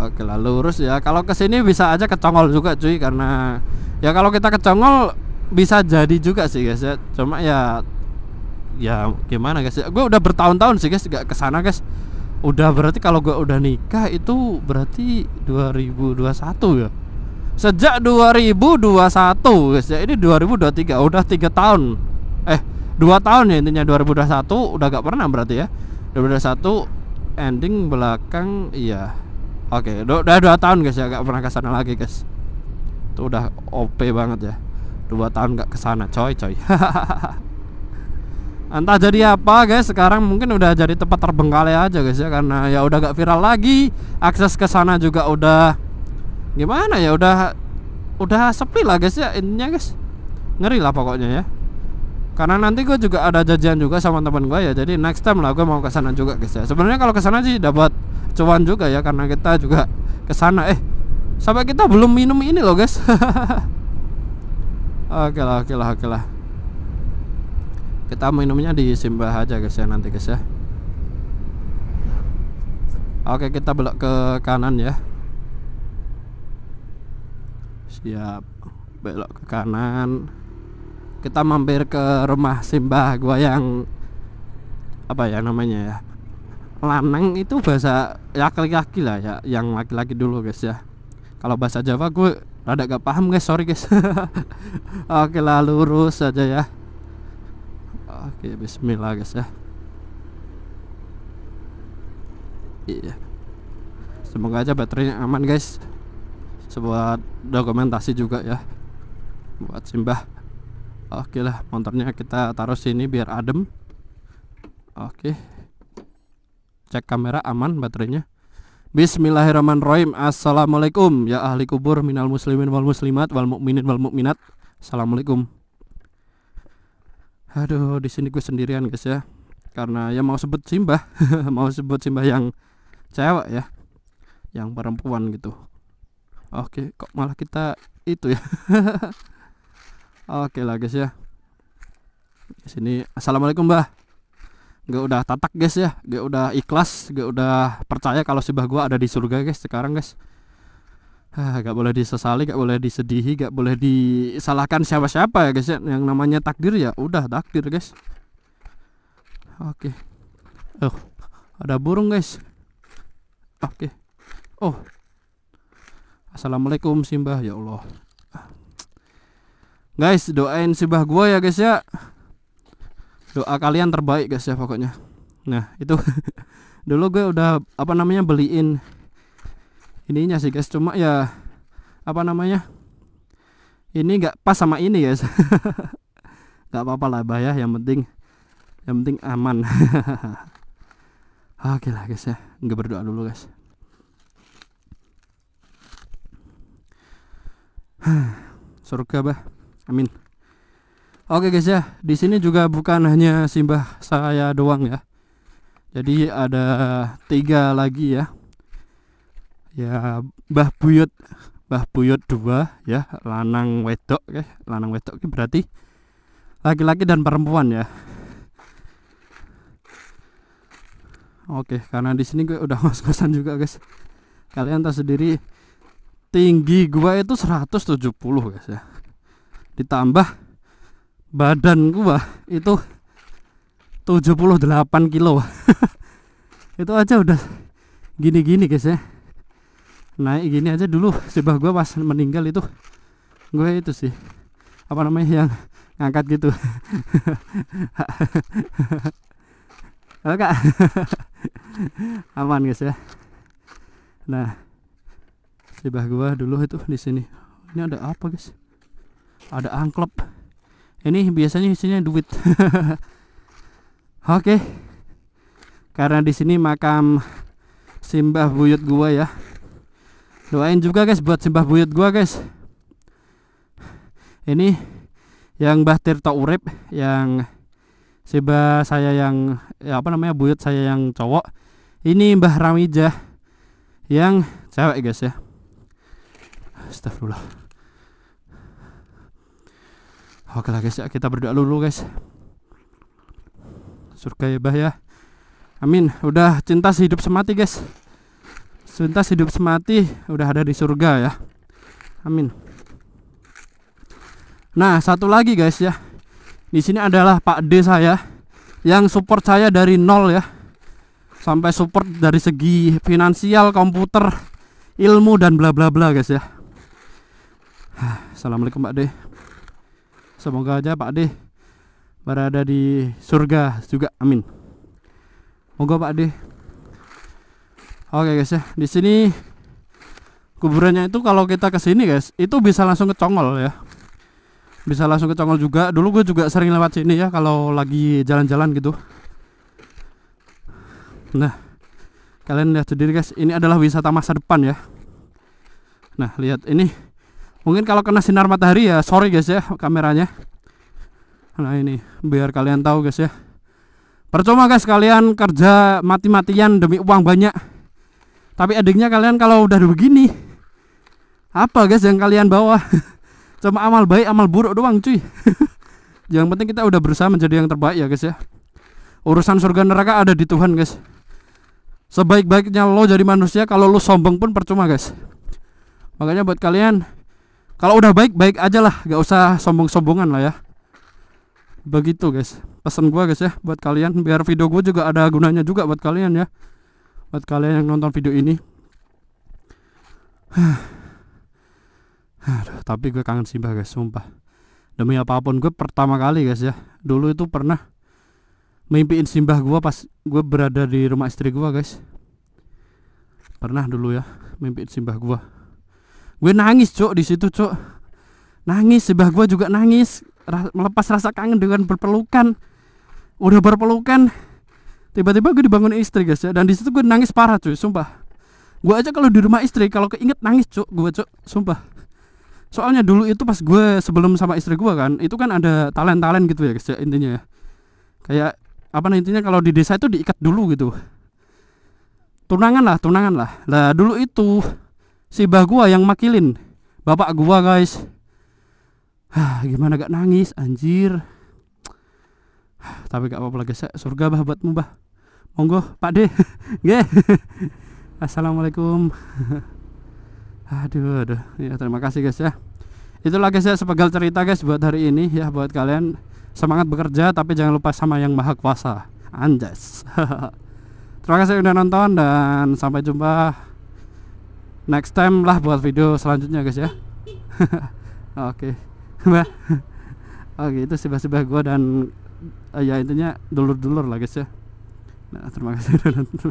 Oke lah lurus ya. Kalau ke sini bisa aja kecongol juga cuy karena ya kalau kita kecongol bisa jadi juga sih guys ya. Cuma ya ya gimana guys ya. Gue udah bertahun-tahun sih guys gak kesana, guys. Udah berarti kalau gue udah nikah itu berarti 2021 ya. Sejak 2021 guys ya. Ini 2023 udah tiga tahun. Eh, dua tahun ya intinya 2021 udah gak pernah berarti ya. 2021 ending belakang iya Oke, okay, udah dua tahun guys ya gak pernah ke sana lagi guys. Itu udah OP banget ya. Dua tahun gak ke sana, coy coy. Entah jadi apa guys, sekarang mungkin udah jadi tempat terbengkalai aja guys ya karena ya udah gak viral lagi. Akses ke sana juga udah gimana ya udah udah sepi lah guys ya intinya guys. Ngeri lah pokoknya ya karena nanti gue juga ada jajan juga sama teman gue ya jadi next time lah gue mau ke sana juga guys ya sebenarnya kalau ke sana sih dapat cuan juga ya karena kita juga ke sana eh sampai kita belum minum ini loh guys oke lah oke lah oke lah kita minumnya di Simbah aja guys ya nanti guys ya oke kita belok ke kanan ya siap belok ke kanan kita mampir ke rumah simbah gua yang apa ya namanya ya lanang itu bahasa ya laki-laki lah ya yang laki-laki dulu guys ya kalau bahasa Jawa gue rada gak paham guys sorry guys oke lah lurus aja ya oke Bismillah guys ya iya semoga aja baterainya aman guys sebuah dokumentasi juga ya buat simbah Oke lah, motornya kita taruh sini biar adem. Oke. Cek kamera aman baterainya. Bismillahirrahmanirrahim. Assalamualaikum ya ahli kubur minal muslimin wal muslimat wal mukminin wal mukminat. Assalamualaikum. Aduh, di sini gue sendirian guys ya. Karena ya mau sebut simbah, mau sebut simbah yang cewek ya. Yang perempuan gitu. Oke, kok malah kita itu ya. Oke lah guys ya. Di Sini assalamualaikum Mbah, Gak udah tatak guys ya, gak udah ikhlas, gak udah percaya kalau si Mbah gua ada di surga guys sekarang guys. Ah, gak boleh disesali, gak boleh disedihi, gak boleh disalahkan siapa-siapa ya guys ya. Yang namanya takdir ya udah takdir guys. Oke. Oh, ada burung guys. Oke. Oh. Assalamualaikum Simbah ya Allah guys doain sibah gua ya guys ya doa kalian terbaik guys ya pokoknya nah itu dulu gue udah apa namanya beliin ininya sih guys cuma ya apa namanya ini nggak pas sama ini guys nggak apa-apa lah ya. yang penting yang penting aman oke lah guys ya nggak berdoa dulu guys surga bah Amin. Oke guys ya, di sini juga bukan hanya simbah saya doang ya. Jadi ada tiga lagi ya. Ya Mbah Buyut, Mbah Buyut dua ya, lanang wedok ya. Lanang wedok itu berarti laki-laki dan perempuan ya. Oke, karena di sini gue udah ngos-ngosan juga guys. Kalian tahu sendiri tinggi gua itu 170 guys ya ditambah badan gua itu 78 kilo itu aja udah gini-gini guys ya naik gini aja dulu sebab gua pas meninggal itu gue itu sih apa namanya yang ngangkat gitu halo kak aman guys ya nah sebab gua dulu itu di sini ini ada apa guys ada angklop ini biasanya isinya duit oke okay. karena di sini makam simbah buyut gua ya doain juga guys buat simbah buyut gua guys ini yang Mbah Tirta Urip yang simbah saya yang ya apa namanya buyut saya yang cowok ini Mbah Ramijah yang cewek guys ya astagfirullah Oke lah guys ya kita berdoa dulu guys Surga ya bah ya Amin Udah cinta hidup semati guys Cinta hidup semati Udah ada di surga ya Amin Nah satu lagi guys ya Di sini adalah Pak D saya Yang support saya dari nol ya Sampai support dari segi finansial, komputer, ilmu dan bla bla bla guys ya Assalamualaikum Pak D Semoga aja Pak Ade berada di surga juga. Amin. Moga Pak Ade. Oke guys ya, di sini kuburannya itu kalau kita ke sini guys, itu bisa langsung ke Congol ya. Bisa langsung ke Congol juga. Dulu gue juga sering lewat sini ya kalau lagi jalan-jalan gitu. Nah, kalian lihat sendiri guys, ini adalah wisata masa depan ya. Nah, lihat ini mungkin kalau kena sinar matahari ya sorry guys ya kameranya nah ini biar kalian tahu guys ya percuma guys kalian kerja mati-matian demi uang banyak tapi adiknya kalian kalau udah begini apa guys yang kalian bawa cuma amal baik amal buruk doang cuy yang penting kita udah berusaha menjadi yang terbaik ya guys ya urusan surga neraka ada di Tuhan guys sebaik-baiknya lo jadi manusia kalau lo sombong pun percuma guys makanya buat kalian kalau udah baik baik aja lah gak usah sombong-sombongan lah ya begitu guys pesan gue guys ya buat kalian biar video gue juga ada gunanya juga buat kalian ya buat kalian yang nonton video ini Aduh, tapi gue kangen Simbah guys sumpah demi apapun gue pertama kali guys ya dulu itu pernah mimpiin Simbah gue pas gue berada di rumah istri gue guys pernah dulu ya mimpiin Simbah gue gue nangis cok di situ cok nangis sebab gue juga nangis melepas rasa kangen dengan berpelukan udah berpelukan tiba-tiba gue dibangun istri guys ya dan di situ gue nangis parah cuy sumpah gue aja kalau di rumah istri kalau keinget nangis cok gue cok sumpah soalnya dulu itu pas gue sebelum sama istri gue kan itu kan ada talent talent gitu ya guys ya intinya ya. kayak apa nah intinya kalau di desa itu diikat dulu gitu tunangan lah tunangan lah lah dulu itu si bah gua yang makilin bapak gua guys Hah, gimana gak nangis anjir Hah, tapi gak apa-apa lagi surga bah buatmu bah monggo pak de assalamualaikum aduh aduh ya terima kasih guys ya itulah guys ya sepegal cerita guys buat hari ini ya buat kalian semangat bekerja tapi jangan lupa sama yang maha kuasa anjas terima kasih udah nonton dan sampai jumpa next time lah buat video selanjutnya guys ya oke mbak oke itu sebah-sebah gue dan uh, ya intinya dulur-dulur lah guys ya nah, terima kasih udah nonton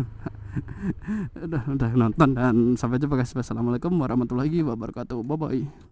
udah, udah nonton dan sampai jumpa guys wassalamualaikum warahmatullahi wabarakatuh bye bye